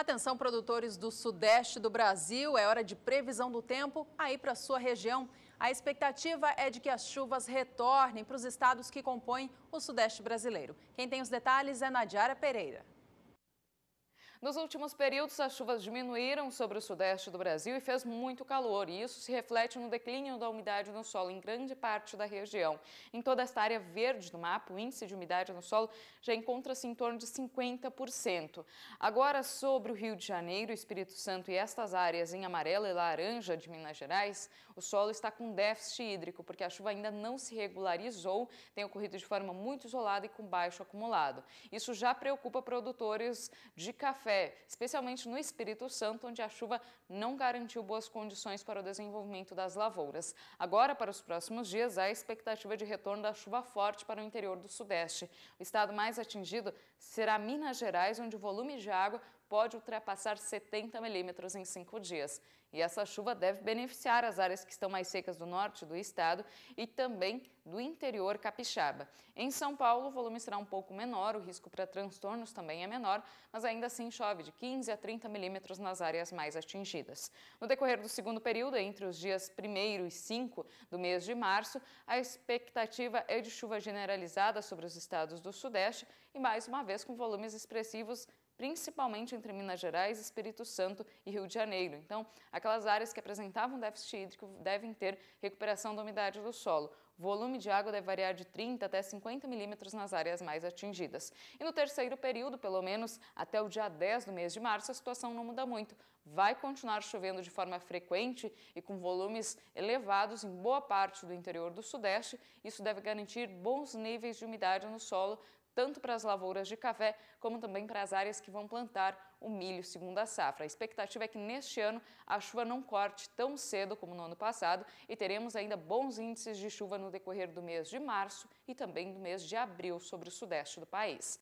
Atenção, produtores do sudeste do Brasil, é hora de previsão do tempo aí para sua região. A expectativa é de que as chuvas retornem para os estados que compõem o sudeste brasileiro. Quem tem os detalhes é Nadiara Pereira. Nos últimos períodos, as chuvas diminuíram sobre o sudeste do Brasil e fez muito calor, e isso se reflete no declínio da umidade no solo em grande parte da região. Em toda esta área verde do mapa, o índice de umidade no solo já encontra-se em torno de 50%. Agora, sobre o Rio de Janeiro, Espírito Santo e estas áreas em amarelo e laranja de Minas Gerais, o solo está com déficit hídrico, porque a chuva ainda não se regularizou, tem ocorrido de forma muito isolada e com baixo acumulado. Isso já preocupa produtores de café fé, especialmente no Espírito Santo, onde a chuva não garantiu boas condições para o desenvolvimento das lavouras. Agora, para os próximos dias, há expectativa de retorno da chuva forte para o interior do Sudeste. O estado mais atingido será Minas Gerais, onde o volume de água pode ultrapassar 70 milímetros em cinco dias. E essa chuva deve beneficiar as áreas que estão mais secas do norte do estado e também do interior capixaba. Em São Paulo, o volume será um pouco menor, o risco para transtornos também é menor, mas ainda assim chove de 15 a 30 milímetros nas áreas mais atingidas. No decorrer do segundo período, entre os dias 1 e 5 do mês de março, a expectativa é de chuva generalizada sobre os estados do sudeste e mais uma vez com volumes expressivos principalmente entre Minas Gerais, Espírito Santo e Rio de Janeiro. Então, aquelas áreas que apresentavam déficit hídrico devem ter recuperação da umidade do solo. O volume de água deve variar de 30 até 50 milímetros nas áreas mais atingidas. E no terceiro período, pelo menos até o dia 10 do mês de março, a situação não muda muito. Vai continuar chovendo de forma frequente e com volumes elevados em boa parte do interior do Sudeste. Isso deve garantir bons níveis de umidade no solo, tanto para as lavouras de café como também para as áreas que vão plantar o milho segundo a safra. A expectativa é que neste ano a chuva não corte tão cedo como no ano passado e teremos ainda bons índices de chuva no decorrer do mês de março e também do mês de abril sobre o sudeste do país.